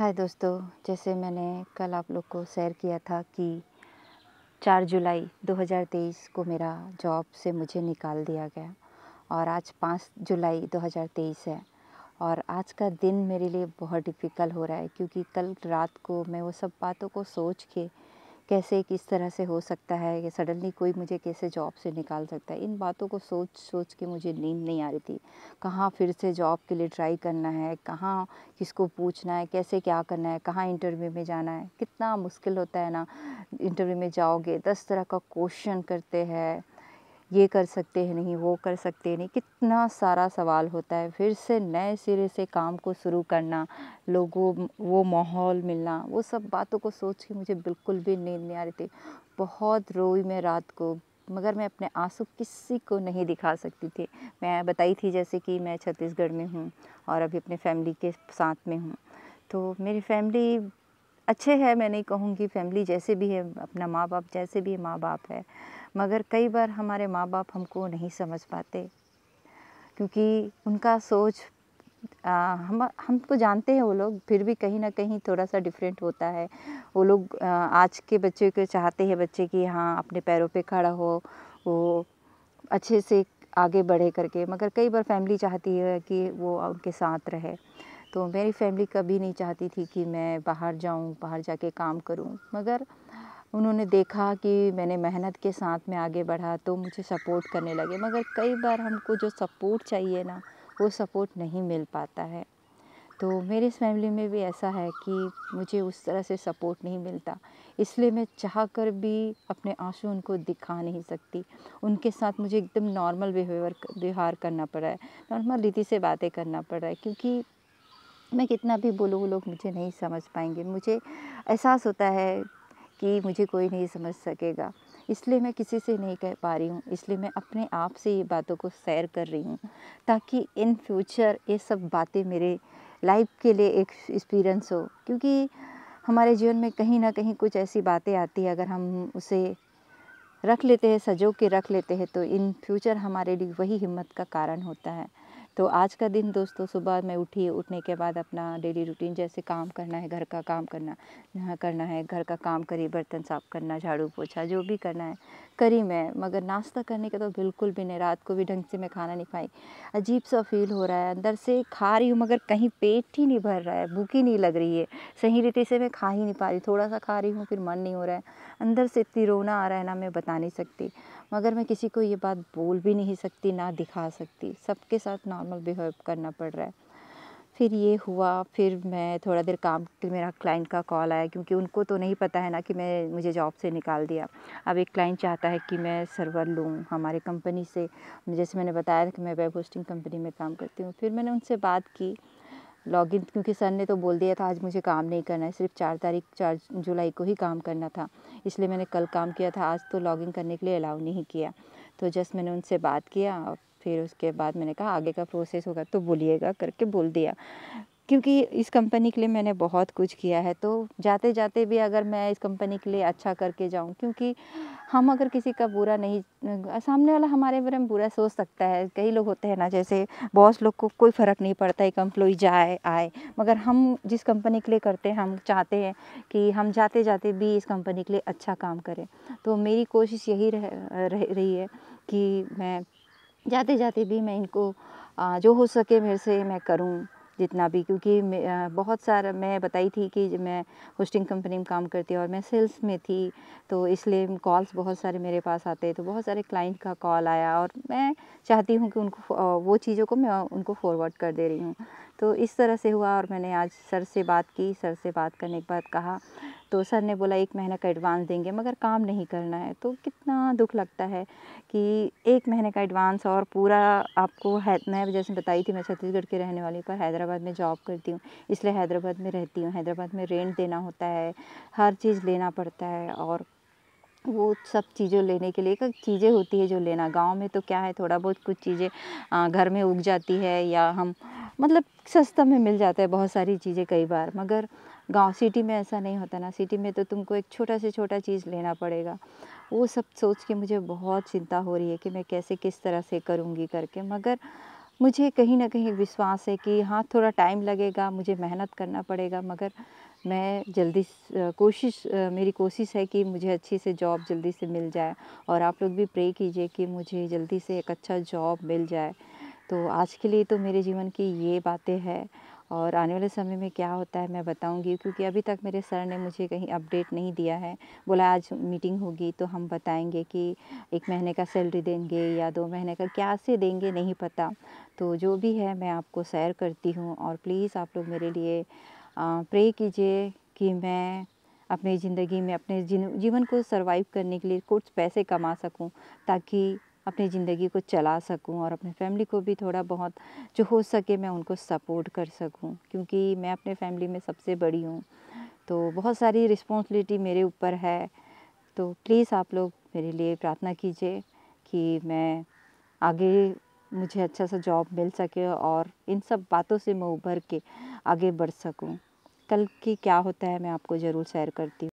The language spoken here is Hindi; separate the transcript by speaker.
Speaker 1: हाय दोस्तों जैसे मैंने कल आप लोग को शेयर किया था कि 4 जुलाई 2023 को मेरा जॉब से मुझे निकाल दिया गया और आज 5 जुलाई 2023 है और आज का दिन मेरे लिए बहुत डिफ़िकल्ट हो रहा है क्योंकि कल रात को मैं वो सब बातों को सोच के कैसे किस तरह से हो सकता है कि सडनली कोई मुझे कैसे जॉब से निकाल सकता है इन बातों को सोच सोच के मुझे नींद नहीं आ रही थी कहाँ फिर से जॉब के लिए ट्राई करना है कहाँ किसको पूछना है कैसे क्या करना है कहाँ इंटरव्यू में जाना है कितना मुश्किल होता है ना इंटरव्यू में जाओगे दस तरह का क्वेश्चन करते हैं ये कर सकते हैं नहीं वो कर सकते नहीं कितना सारा सवाल होता है फिर से नए सिरे से काम को शुरू करना लोगों वो माहौल मिलना वो सब बातों को सोच के मुझे बिल्कुल भी नींद नहीं आ रही थी बहुत रोई मैं रात को मगर मैं अपने आंसू किसी को नहीं दिखा सकती थी मैं बताई थी जैसे कि मैं छत्तीसगढ़ में हूँ और अभी अपने फैमिली के साथ में हूँ तो मेरी फैमिली अच्छे है मैं नहीं कहूँगी फैमिली जैसे भी है अपना माँ बाप जैसे भी माँ बाप है मगर कई बार हमारे माँ बाप हमको नहीं समझ पाते क्योंकि उनका सोच आ, हम हमको तो जानते हैं वो लोग फिर भी कहीं ना कहीं थोड़ा सा डिफरेंट होता है वो लोग आ, आज के बच्चे को चाहते हैं बच्चे कि हाँ अपने पैरों पे खड़ा हो वो अच्छे से आगे बढ़े करके मगर कई बार फैमिली चाहती है कि वो उनके साथ रहे तो मेरी फैमिली कभी नहीं चाहती थी कि मैं बाहर जाऊं बाहर जाके काम करूं मगर उन्होंने देखा कि मैंने मेहनत के साथ में आगे बढ़ा तो मुझे सपोर्ट करने लगे मगर कई बार हमको जो सपोर्ट चाहिए ना वो सपोर्ट नहीं मिल पाता है तो मेरे इस फैमिली में भी ऐसा है कि मुझे उस तरह से सपोर्ट नहीं मिलता इसलिए मैं चाह कर भी अपने आंसू उनको दिखा नहीं सकती उनके साथ मुझे एकदम नॉर्मल बिहेवियर व्यवहार करना पड़ रहा है नॉर्मल रीति से बातें करना पड़ रहा है क्योंकि मैं कितना भी बोलूँ वो लोग मुझे नहीं समझ पाएंगे मुझे एहसास होता है कि मुझे कोई नहीं समझ सकेगा इसलिए मैं किसी से नहीं कह पा रही हूँ इसलिए मैं अपने आप से ये बातों को शेयर कर रही हूँ ताकि इन फ्यूचर ये सब बातें मेरे लाइफ के लिए एक एक्सपीरियंस हो क्योंकि हमारे जीवन में कहीं ना कहीं कुछ ऐसी बातें आती है अगर हम उसे रख लेते हैं सजो के रख लेते हैं तो इन फ्यूचर हमारे लिए वही हिम्मत का कारण होता है तो आज का दिन दोस्तों सुबह मैं उठी उठने के बाद अपना डेली रूटीन जैसे काम करना है घर का काम करना यहाँ करना है घर का काम करी बर्तन साफ़ करना झाड़ू पोछा जो भी करना है करी मैं मगर नाश्ता करने का तो बिल्कुल भी नहीं रात को भी ढंग से मैं खाना नहीं खाई अजीब सा फील हो रहा है अंदर से खा रही हूँ मगर कहीं पेट ही नहीं भर रहा है भूखी नहीं लग रही है सही रीति से मैं खा ही नहीं पा रही थोड़ा सा खा रही हूँ फिर मन नहीं हो रहा है अंदर से इतनी रोना आ रहा है ना मैं बता नहीं सकती मगर मैं किसी को ये बात बोल भी नहीं सकती ना दिखा सकती सबके साथ नॉर्मल बिहेव करना पड़ रहा है फिर ये हुआ फिर मैं थोड़ा देर काम मेरा क्लाइंट का कॉल आया क्योंकि उनको तो नहीं पता है ना कि मैं मुझे जॉब से निकाल दिया अब एक क्लाइंट चाहता है कि मैं सर्वर लूँ हमारे कंपनी से जैसे मैंने बताया था कि मैं वेब होस्टिंग कंपनी में काम करती हूँ फिर मैंने उनसे बात की लॉगिन क्योंकि सर ने तो बोल दिया था आज मुझे काम नहीं करना है सिर्फ चार तारीख चार जुलाई को ही काम करना था इसलिए मैंने कल काम किया था आज तो लॉगिन करने के लिए अलाउ नहीं किया तो जस्ट मैंने उनसे बात किया और फिर उसके बाद मैंने कहा आगे का प्रोसेस होगा तो बोलिएगा करके बोल दिया क्योंकि इस कंपनी के लिए मैंने बहुत कुछ किया है तो जाते जाते भी अगर मैं इस कंपनी के लिए अच्छा करके जाऊँ क्योंकि हम अगर किसी का बुरा नहीं सामने वाला हमारे बारे में बुरा सोच सकता है कई लोग होते हैं ना जैसे बॉस लोग को कोई फ़र्क नहीं पड़ता एक एम्प्लॉई जाए आए मगर हम जिस कंपनी के लिए करते हैं हम चाहते हैं कि हम जाते जाते भी इस कंपनी के लिए अच्छा काम करें तो मेरी कोशिश यही रह, रह रही है कि मैं जाते जाते भी मैं इनको जो हो सके मेरे से मैं करूँ जितना भी क्योंकि बहुत सारा मैं बताई थी कि मैं होस्टिंग कंपनी में काम करती हूँ और मैं सेल्स में थी तो इसलिए कॉल्स बहुत सारे मेरे पास आते तो बहुत सारे क्लाइंट का कॉल आया और मैं चाहती हूँ कि उनको वो चीज़ों को मैं उनको फॉरवर्ड कर दे रही हूँ तो इस तरह से हुआ और मैंने आज सर से बात की सर से बात करने के बाद कहा तो सर ने बोला एक महीने का एडवांस देंगे मगर काम नहीं करना है तो कितना दुख लगता है कि एक महीने का एडवांस और पूरा आपको है मैं जैसे बताई थी मैं छत्तीसगढ़ के रहने वाली पर हैदराबाद में जॉब करती हूँ इसलिए हैदराबाद में रहती हूँ हैदराबाद में रेंट देना होता है हर चीज़ लेना पड़ता है और वो सब चीज़ों लेने के लिए कई चीज़ें होती है जो लेना गांव में तो क्या है थोड़ा बहुत कुछ चीज़ें घर में उग जाती है या हम मतलब सस्ता में मिल जाता है बहुत सारी चीज़ें कई बार मगर गांव सिटी में ऐसा नहीं होता ना सिटी में तो तुमको एक छोटा से छोटा चीज़ लेना पड़ेगा वो सब सोच के मुझे बहुत चिंता हो रही है कि मैं कैसे किस तरह से करूँगी करके मगर मुझे कहीं ना कहीं विश्वास है कि हाँ थोड़ा टाइम लगेगा मुझे मेहनत करना पड़ेगा मगर मैं जल्दी कोशिश मेरी कोशिश है कि मुझे अच्छी से जॉब जल्दी से मिल जाए और आप लोग भी प्रे कीजिए कि मुझे जल्दी से एक अच्छा जॉब मिल जाए तो आज के लिए तो मेरे जीवन की ये बातें हैं और आने वाले समय में क्या होता है मैं बताऊंगी क्योंकि अभी तक मेरे सर ने मुझे कहीं अपडेट नहीं दिया है बोला आज मीटिंग होगी तो हम बताएंगे कि एक महीने का सैलरी देंगे या दो महीने का क्या से देंगे नहीं पता तो जो भी है मैं आपको शेयर करती हूँ और प्लीज़ आप लोग मेरे लिए प्रे कीजिए कि मैं अपनी ज़िंदगी में अपने जीवन को सर्वाइव करने के लिए कुछ पैसे कमा सकूं ताकि अपनी ज़िंदगी को चला सकूं और अपने फैमिली को भी थोड़ा बहुत जो हो सके मैं उनको सपोर्ट कर सकूं क्योंकि मैं अपने फैमिली में सबसे बड़ी हूँ तो बहुत सारी रिस्पॉन्सिबिलिटी मेरे ऊपर है तो प्लीज़ आप लोग मेरे लिए प्रार्थना कीजिए कि मैं आगे मुझे अच्छा सा जॉब मिल सके और इन सब बातों से मैं उभर के आगे बढ़ सकूँ कल की क्या होता है मैं आपको ज़रूर शेयर करती हूँ